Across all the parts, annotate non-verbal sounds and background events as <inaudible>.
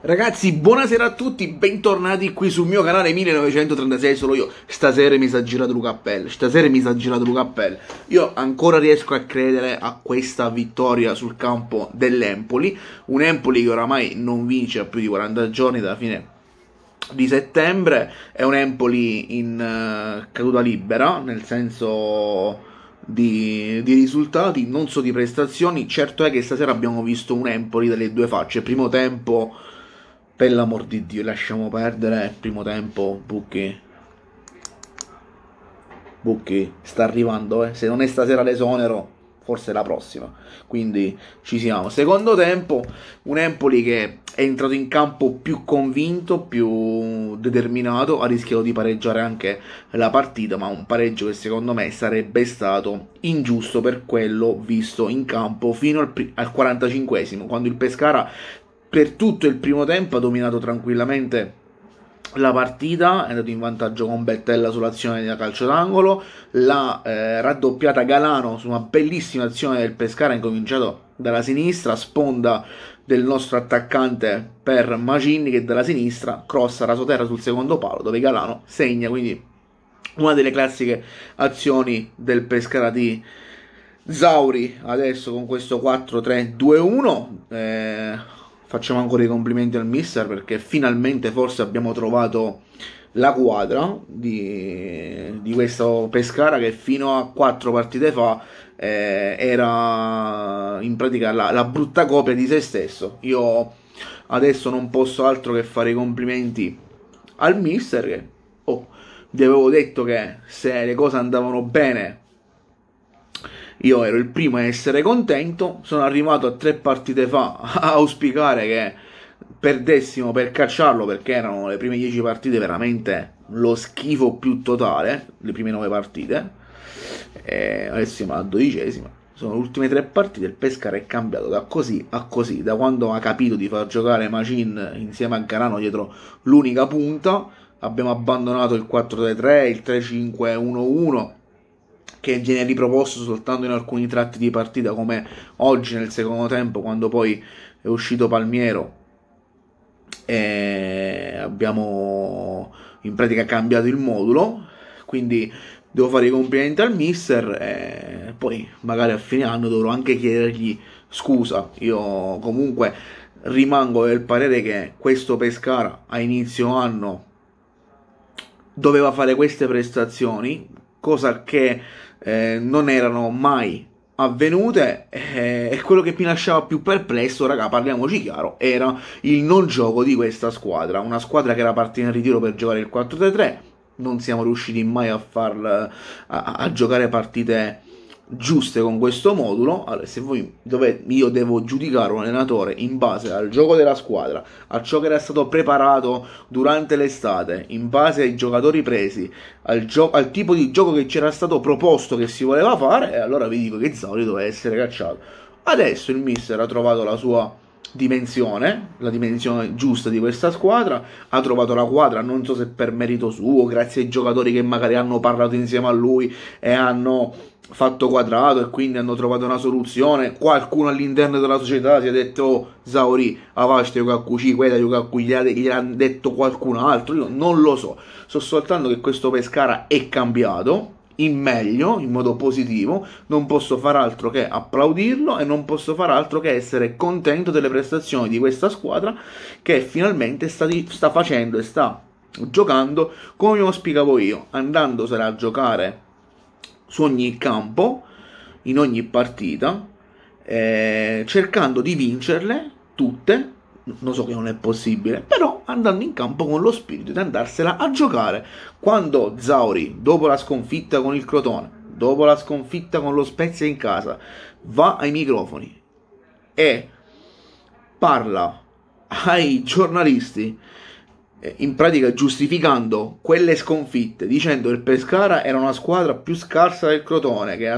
Ragazzi, buonasera a tutti, bentornati qui sul mio canale 1936, solo io. Stasera mi sa girato Luca Appel, stasera mi sa girato Luca Appel. Io ancora riesco a credere a questa vittoria sul campo dell'Empoli, un Empoli che oramai non vince a più di 40 giorni dalla fine di settembre è un Empoli in uh, caduta libera, nel senso di, di, risultati, non so di prestazioni. Certo è che stasera abbiamo visto un Empoli delle due facce. Primo tempo, per l'amor di Dio, lasciamo perdere. Primo tempo, Bucchi. Bucchi, sta arrivando, eh. Se non è stasera l'esonero, forse la prossima. Quindi ci siamo. Secondo tempo, un Empoli che è entrato in campo più convinto, più determinato, ha rischiato di pareggiare anche la partita, ma un pareggio che secondo me sarebbe stato ingiusto per quello visto in campo fino al, al 45 quando il Pescara per tutto il primo tempo ha dominato tranquillamente la partita è andato in vantaggio con Bertella sull'azione da calcio d'angolo, la eh, raddoppiata Galano su una bellissima azione del Pescara ha incominciato dalla sinistra, sponda del nostro attaccante per Macinni che dalla sinistra crossa rasoterra sul secondo palo dove Galano segna, quindi una delle classiche azioni del Pescara di Zauri adesso con questo 4-3-2-1. Eh, facciamo ancora i complimenti al mister perché finalmente forse abbiamo trovato la quadra di, di questo Pescara che fino a quattro partite fa eh, era in pratica la, la brutta copia di se stesso. Io adesso non posso altro che fare i complimenti al mister che oh, vi avevo detto che se le cose andavano bene io ero il primo a essere contento, sono arrivato a tre partite fa <laughs> a auspicare che perdessimo per cacciarlo perché erano le prime dieci partite veramente lo schifo più totale, le prime nove partite. E adesso siamo alla dodicesima. Sono le ultime tre partite, il Pescara è cambiato da così a così, da quando ha capito di far giocare Macin insieme a Garano dietro l'unica punta, abbiamo abbandonato il 4-3-3, il 3-5-1-1 che viene riproposto soltanto in alcuni tratti di partita, come oggi nel secondo tempo, quando poi è uscito Palmiero e abbiamo in pratica cambiato il modulo. Quindi devo fare i complimenti al mister e poi magari a fine anno dovrò anche chiedergli scusa. Io comunque rimango del parere che questo Pescara a inizio anno doveva fare queste prestazioni, cosa che eh, non erano mai avvenute eh, e quello che mi lasciava più perplesso, raga, parliamoci chiaro, era il non gioco di questa squadra, una squadra che era partita in ritiro per giocare il 4-3-3, non siamo riusciti mai a far eh, a, a giocare partite giuste con questo modulo, allora, se voi dovete, io devo giudicare un allenatore in base al gioco della squadra, a ciò che era stato preparato durante l'estate, in base ai giocatori presi, al, gio- al tipo di gioco che c'era stato proposto che si voleva fare, e allora vi dico che Zauri doveva essere cacciato. Adesso il mister ha trovato la sua dimensione, la dimensione giusta di questa squadra, ha trovato la quadra, non so se per merito suo, grazie ai giocatori che magari hanno parlato insieme a lui e hanno fatto quadrato e quindi hanno trovato una soluzione, qualcuno all'interno della società si è detto oh, Zauri, Avashte Yokakuchi, Queda Yokaku, gli ha detto qualcun altro, io non lo so, so soltanto che questo Pescara è cambiato, in meglio, in modo positivo, non posso far altro che applaudirlo e non posso far altro che essere contento delle prestazioni di questa squadra che finalmente sta, sta facendo e sta giocando come lo spiegavo io, andandosene a giocare su ogni campo, in ogni partita, eh, cercando di vincerle tutte lo so che non è possibile, però andando in campo con lo spirito di andarsela a giocare. Quando Zauri, dopo la sconfitta con il Crotone, dopo la sconfitta con lo Spezia in casa, va ai microfoni e parla ai giornalisti eh, in pratica giustificando quelle sconfitte, dicendo che il Pescara era una squadra più scarsa del Crotone, che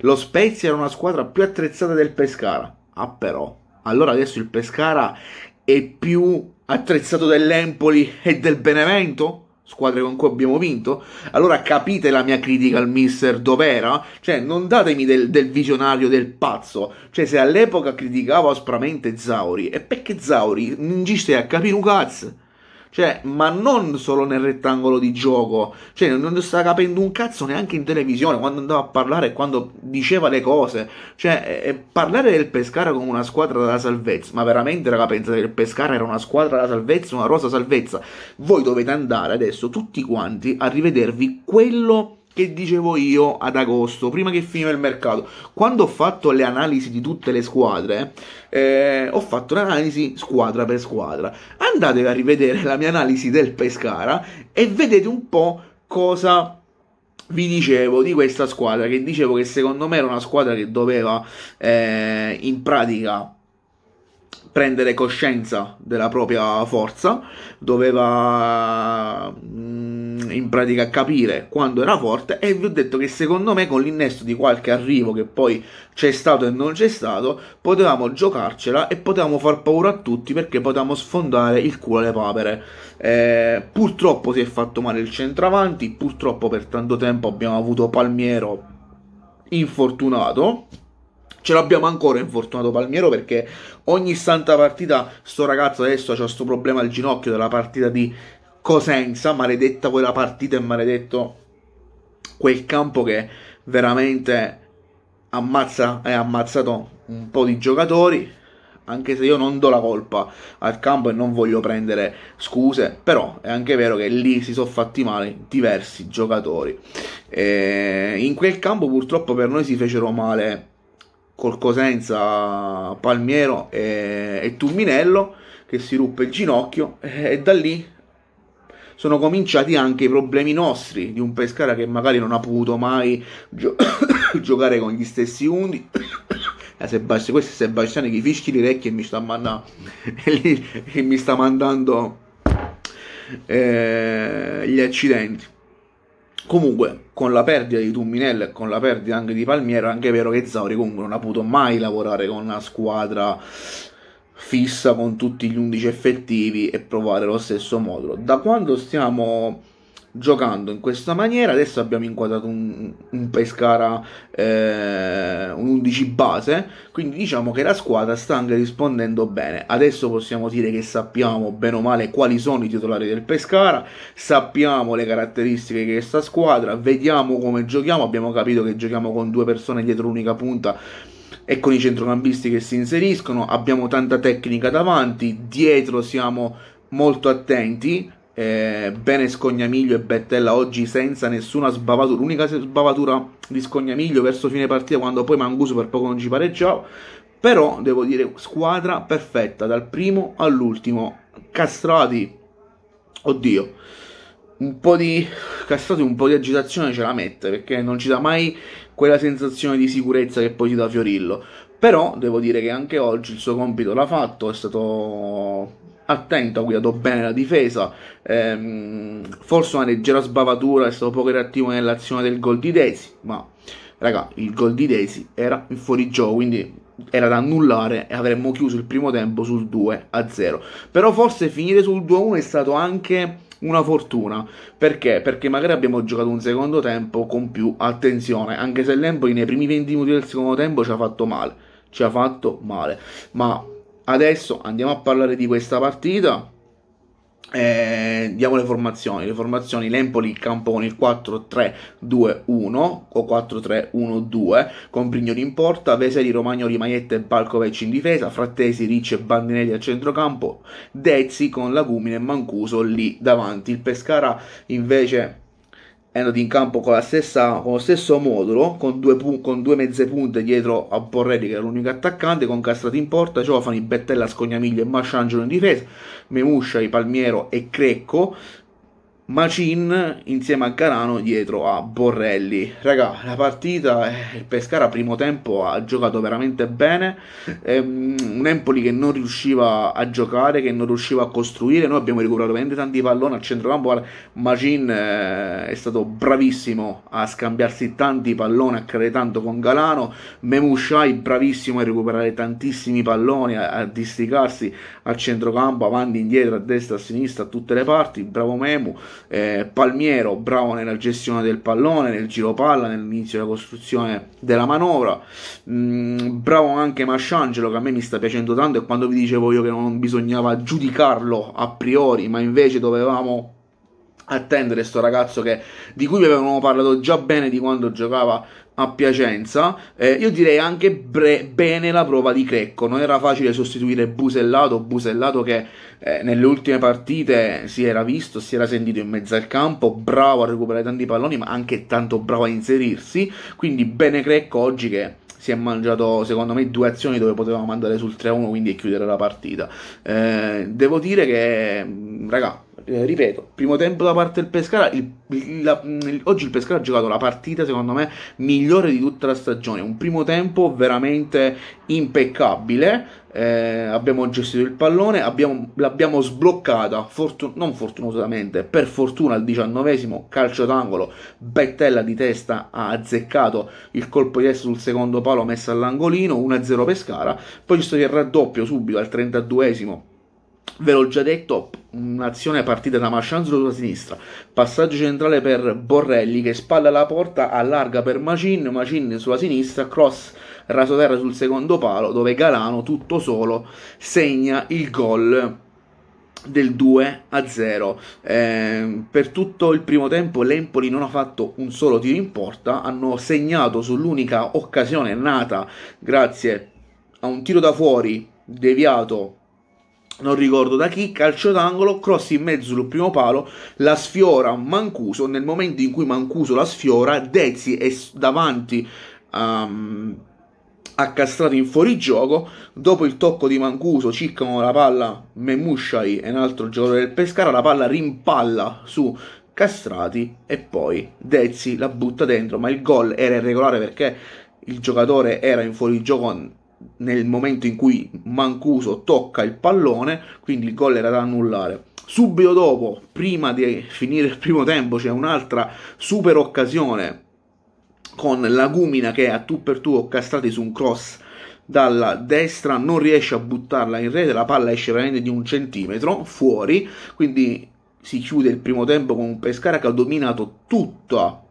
lo Spezia era una squadra più attrezzata del Pescara. Ah però, allora adesso il Pescara è più attrezzato dell'Empoli e del Benevento? squadre con cui abbiamo vinto, allora capite la mia critica al mister dov'era? Cioè, non datemi del, del, visionario del pazzo. Cioè, se all'epoca criticavo aspramente Zauri, e perché Zauri non ci stai a capire un cazzo? Cioè, ma non solo nel rettangolo di gioco. Cioè, non sta capendo un cazzo neanche in televisione quando andava a parlare e quando diceva le cose. Cioè, eh, eh parlare del Pescara come una squadra della salvezza. Ma veramente, raga, pensate che il Pescara era una squadra della salvezza, una rosa salvezza. Voi dovete andare adesso tutti quanti a rivedervi quello che che dicevo io ad agosto, prima che finiva il mercato. Quando ho fatto le analisi di tutte le squadre, eh, ho fatto un'analisi squadra per squadra. Andatevi a rivedere la mia analisi del Pescara e vedete un po' cosa vi dicevo di questa squadra, che dicevo che secondo me era una squadra che doveva eh, in pratica prendere coscienza della propria forza, doveva... Mh, mm, in, in pratica capire quando era forte e vi ho detto che secondo me con l'innesto di qualche arrivo che poi c'è stato e non c'è stato potevamo giocarcela e potevamo far paura a tutti perché potevamo sfondare il culo alle papere eh, purtroppo si è fatto male il centravanti purtroppo per tanto tempo abbiamo avuto Palmiero infortunato ce l'abbiamo ancora infortunato Palmiero perché ogni santa partita sto ragazzo adesso ha questo problema al ginocchio della partita di Cosenza, maledetta quella partita e maledetto quel campo che veramente ammazza e ha ammazzato un po' di giocatori, anche se io non do la colpa al campo e non voglio prendere scuse, però è anche vero che lì si sono fatti male diversi giocatori. E in quel campo purtroppo per noi si fecero male col Cosenza, Palmiero e, e Tumminello che si ruppe il ginocchio e da lì sono cominciati anche i problemi nostri di un Pescara che magari non ha potuto mai gio- <coughs> giocare con gli stessi undi. <coughs> Sebast- questo è Sebastiano che fischi le orecchie e mi sta mandando, e mi sta mandando eh, gli accidenti. Comunque, con la perdita di Tumminello e con la perdita anche di Palmiero, è anche vero che Zauri comunque non ha potuto mai lavorare con una squadra fissa con tutti gli 11 effettivi e provare lo stesso modulo. Da quando stiamo giocando in questa maniera, adesso abbiamo inquadrato un, un Pescara, eh, un 11 base, quindi diciamo che la squadra sta anche rispondendo bene. Adesso possiamo dire che sappiamo bene o male quali sono i titolari del Pescara, sappiamo le caratteristiche di questa squadra, vediamo come giochiamo, abbiamo capito che giochiamo con due persone dietro l'unica punta e con i centrocampisti che si inseriscono, abbiamo tanta tecnica davanti, dietro siamo molto attenti, eh, bene Scognamiglio e Bettella oggi senza nessuna sbavatura, l'unica sbavatura di Scognamiglio verso fine partita quando poi Manguso per poco non ci pareggiava, però devo dire squadra perfetta dal primo all'ultimo, castrati, oddio, un po' di castrati, un po' di agitazione ce la mette perché non ci dà mai quella sensazione di sicurezza che poi ti dà Fiorillo. Però devo dire che anche oggi il suo compito l'ha fatto, è stato attento, ha guidato bene la difesa, ehm, forse una leggera sbavatura, è stato poco reattivo nell'azione del gol di Desi, ma raga, il gol di Desi era in fuorigioco, quindi era da annullare e avremmo chiuso il primo tempo sul 2-0. Però forse finire sul 2-1 è stato anche una fortuna. Perché? Perché magari abbiamo giocato un secondo tempo con più attenzione, anche se l'Empoli nei primi 20 minuti del secondo tempo ci ha fatto male, ci ha fatto male. Ma adesso andiamo a parlare di questa partita eh, diamo le formazioni, le formazioni Lempoli con il 4-3-2-1 o 4-3-1-2 con Brignoli in porta, Veseli, Romagnoli, Maiette e Balcovec in difesa, Frattesi, Ricci e Bandinelli a centrocampo, Dezzi con Lagumine e Mancuso lì davanti, il Pescara invece è andato in campo con, stessa, con lo stesso modulo, con due, con due, mezze punte dietro a Borrelli che era l'unico attaccante, con Castrati in porta, Giovani, Bettella, Scognamiglio e Masciangelo in difesa, Memuscia, Palmiero e Crecco, Macin insieme a Carano dietro a Borrelli. Raga, la partita, eh, il Pescara primo tempo ha giocato veramente bene, ehm, un Empoli che non riusciva a giocare, che non riusciva a costruire, noi abbiamo recuperato veramente tanti palloni al centrocampo, Macin eh, è stato bravissimo a scambiarsi tanti palloni, a creare tanto con Galano, Memushai bravissimo a recuperare tantissimi palloni, a, a districarsi al centrocampo, avanti, indietro, a destra, a sinistra, a tutte le parti, bravo Memu eh, Palmiero bravo nella gestione del pallone, nel giro palla, nell'inizio della costruzione della manovra, mm, bravo anche Masciangelo che a me mi sta piacendo tanto e quando vi dicevo io che non bisognava giudicarlo a priori, ma invece dovevamo attendere sto ragazzo che, di cui vi avevamo parlato già bene di quando giocava a Piacenza. Eh, io direi anche bre- bene la prova di Crecco. Non era facile sostituire Busellato, Busellato che eh, nelle ultime partite si era visto, si era sentito in mezzo al campo, bravo a recuperare tanti palloni, ma anche tanto bravo a inserirsi. Quindi bene Crecco oggi che si è mangiato secondo me due azioni dove potevamo andare sul 3-1 quindi e chiudere la partita. Eh, devo dire che, mm, raga, eh, ripeto, primo tempo da parte del Pescara, il, la, il, oggi il Pescara ha giocato la partita secondo me migliore di tutta la stagione, un primo tempo veramente impeccabile, eh, abbiamo gestito il pallone, abbiamo, l'abbiamo sbloccata, fortun- non fortunatamente, per fortuna al diciannovesimo calcio d'angolo, Bettella di testa ha azzeccato il colpo di testa sul secondo palo messo all'angolino, 1-0 Pescara, poi c'è stato il raddoppio subito al 32esimo, ve l'ho già detto, un'azione partita da Mascianzo sulla sinistra, passaggio centrale per Borrelli che spalla la porta, allarga per Macin, Macin sulla sinistra, cross raso terra sul secondo palo dove Galano tutto solo segna il gol del 2 a 0 eh, per tutto il primo tempo l'Empoli non ha fatto un solo tiro in porta hanno segnato sull'unica occasione nata grazie a un tiro da fuori deviato non ricordo da chi, calcio d'angolo, cross in mezzo sul primo palo, la sfiora Mancuso, nel momento in cui Mancuso la sfiora, Dezzi è davanti um, ehm, a Castrato in fuorigioco, dopo il tocco di Mancuso ciccano la palla Memushai e un altro giocatore del Pescara, la palla rimpalla su Castrati e poi Dezzi la butta dentro, ma il gol era irregolare perché il giocatore era in fuorigioco nel momento in cui Mancuso tocca il pallone, quindi il gol era da annullare. Subito dopo, prima di finire il primo tempo, c'è un'altra super occasione con Lagumina che è a tu per tu castrati su un cross dalla destra, non riesce a buttarla in rete, la palla esce veramente di un centimetro fuori, quindi si chiude il primo tempo con un Pescara che ha dominato tutta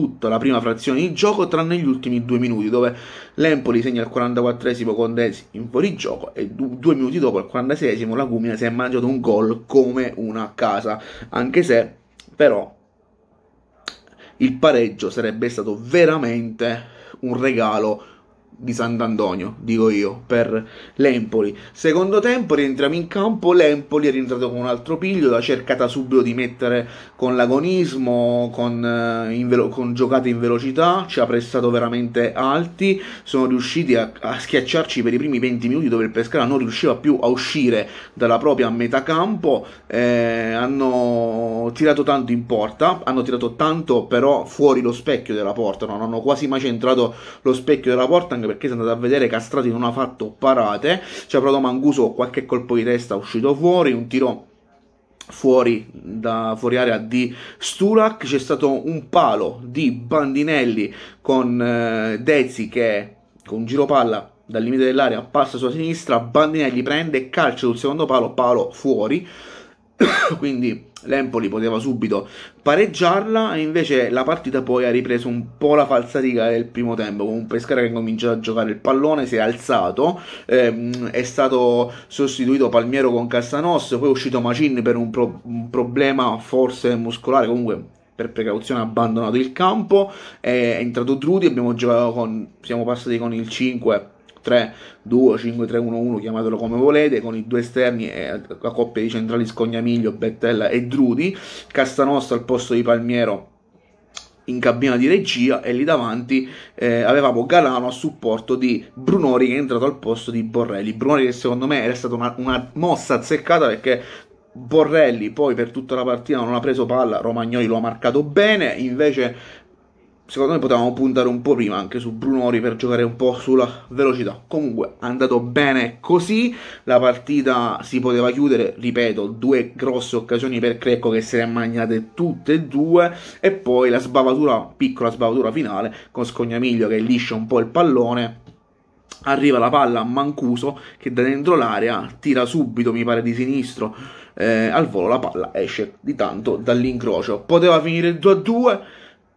tutta la prima frazione di gioco tranne gli ultimi due minuti dove l'Empoli segna il 44esimo con Desi in fuorigioco e du- due minuti dopo il 46esimo la Gumina si è mangiato un gol come una casa anche se però il pareggio sarebbe stato veramente un regalo di Sant'Antonio, dico io, per l'Empoli. Secondo tempo rientriamo in campo, l'Empoli è rientrato con un altro piglio, l'ha cercata subito di mettere con l'agonismo, con, eh, velo- con giocate in velocità, ci ha prestato veramente alti, sono riusciti a, a schiacciarci per i primi 20 minuti dove il Pescara non riusciva più a uscire dalla propria metà campo, eh, hanno tirato tanto in porta, hanno tirato tanto però fuori lo specchio della porta, non hanno quasi mai centrato lo specchio della porta, anche perché sono andato a vedere Castrati non ha fatto parate, ci ha provato Manguso qualche colpo di testa uscito fuori, un tiro fuori, da, fuori area di Stulac, c'è stato un palo di Bandinelli con eh, Dezzi che con un giro palla dal limite dell'area passa sulla sinistra, Bandinelli prende calcio sul secondo palo, palo fuori, <coughs> quindi l'Empoli poteva subito pareggiarla e invece la partita poi ha ripreso un po' la falsa riga del primo tempo con un Pescara che cominciato a giocare il pallone si è alzato ehm, è stato sostituito Palmiero con Castanos poi è uscito Macin per un, pro- un problema forse muscolare comunque per precauzione ha abbandonato il campo è entrato Drudi abbiamo giocato con siamo passati con il 5 3-2-5-3-1-1, chiamatelo come volete, con i due esterni e la coppia di centrali Scognamiglio, Bettella e Drudi, Castanossa al posto di Palmiero in cabina di regia e lì davanti eh, avevamo Galano a supporto di Brunori che è entrato al posto di Borrelli. Brunori che secondo me era stata una, una mossa azzeccata perché Borrelli poi per tutta la partita non ha preso palla, Romagnoli lo ha marcato bene, invece secondo me potevamo puntare un po' prima anche su Brunori per giocare un po' sulla velocità. Comunque è andato bene così, la partita si poteva chiudere, ripeto, due grosse occasioni per Crecco che se le ha mangiate tutte e due e poi la sbavatura, piccola sbavatura finale con Scognamiglio che liscia un po' il pallone arriva la palla a Mancuso che da dentro l'area tira subito, mi pare di sinistro, eh, al volo la palla esce di tanto dall'incrocio. Poteva finire 2 a 2,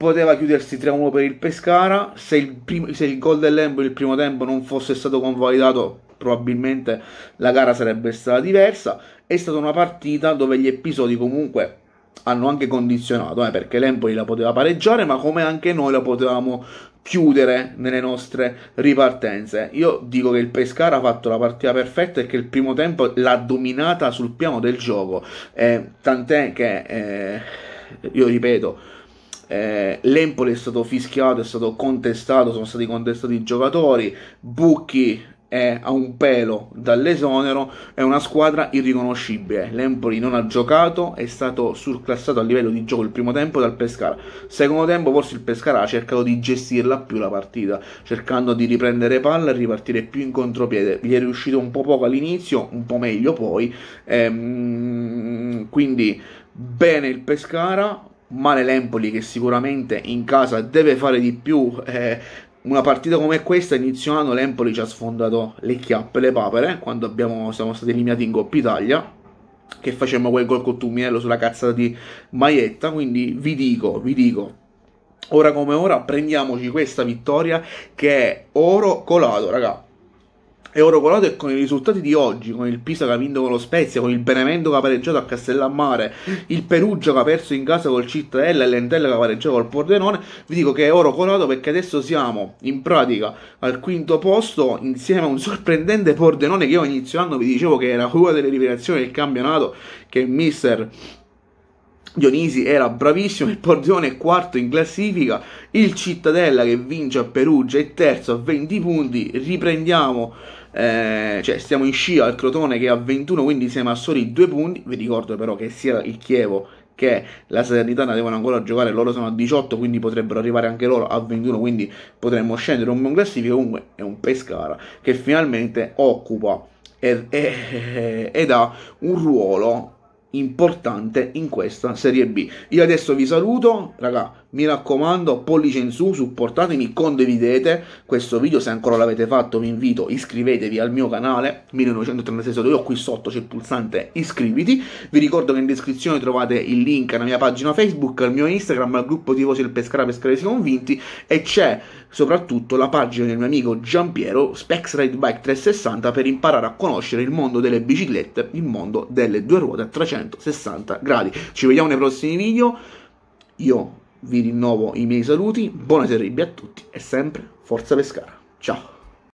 poteva chiudersi 3-1 per il Pescara, se il, primo, se il gol dell'Embo nel primo tempo non fosse stato convalidato probabilmente la gara sarebbe stata diversa, è stata una partita dove gli episodi comunque hanno anche condizionato, eh, perché l'Empoli la poteva pareggiare, ma come anche noi la potevamo chiudere nelle nostre ripartenze. Io dico che il Pescara ha fatto la partita perfetta e che il primo tempo l'ha dominata sul piano del gioco, eh, tant'è che, eh, io ripeto, eh, l'Empoli è stato fischiato, è stato contestato, sono stati contestati i giocatori, Bucchi è a un pelo dall'esonero, è una squadra irriconoscibile. L'Empoli non ha giocato, è stato surclassato a livello di gioco il primo tempo dal Pescara. Secondo tempo forse il Pescara ha cercato di gestirla più la partita, cercando di riprendere palla e ripartire più in contropiede. Gli è riuscito un po' poco all'inizio, un po' meglio poi. Ehm, quindi bene il Pescara, male l'Empoli che sicuramente in casa deve fare di più. Eh, una partita come questa inizio anno l'Empoli ci ha sfondato le chiappe, le papere, quando abbiamo, siamo stati eliminati in Coppa Italia che facemmo quel gol con Tumminello sulla cazzata di Maietta, quindi vi dico, vi dico, ora come ora prendiamoci questa vittoria che è oro colato, ragazzi. Eurocolato e con i risultati di oggi, con il Pisa che ha vinto con lo Spezia, con il Benevento che ha pareggiato a Castellammare, il Perugia che ha perso in casa col Cittadella e l'Entella che ha pareggiato col Pordenone, vi dico che è oro colato perché adesso siamo in pratica al quinto posto insieme a un sorprendente Pordenone che io inizio anno vi dicevo che era una delle rivelazioni del campionato, che il mister Dionisi era bravissimo, il Pordenone è quarto in classifica, il Cittadella che vince a Perugia è terzo a 20 punti, riprendiamo eh, cioè stiamo in scia al Crotone che è a 21 quindi siamo a soli due punti vi ricordo però che sia il Chievo che la Salernitana devono ancora giocare loro sono a 18 quindi potrebbero arrivare anche loro a 21 quindi potremmo scendere un buon classifico comunque è un Pescara che finalmente occupa ed, ed, <laughs> ed ha un ruolo importante in questa Serie B io adesso vi saluto raga mi raccomando pollice in su, supportatemi, condividete questo video se ancora l'avete fatto vi invito iscrivetevi al mio canale 1936 Sotorio, qui sotto c'è il pulsante iscriviti, vi ricordo che in descrizione trovate il link alla mia pagina Facebook, al mio Instagram, al gruppo di Voci del Pescara Pescaresi Convinti e c'è soprattutto la pagina del mio amico Giampiero Specs Bike 360 per imparare a conoscere il mondo delle biciclette, il mondo delle due ruote a 360 gradi, ci vediamo nei prossimi video io vi rinnovo i miei saluti, buona serie a tutti e sempre Forza Pescara. Ciao!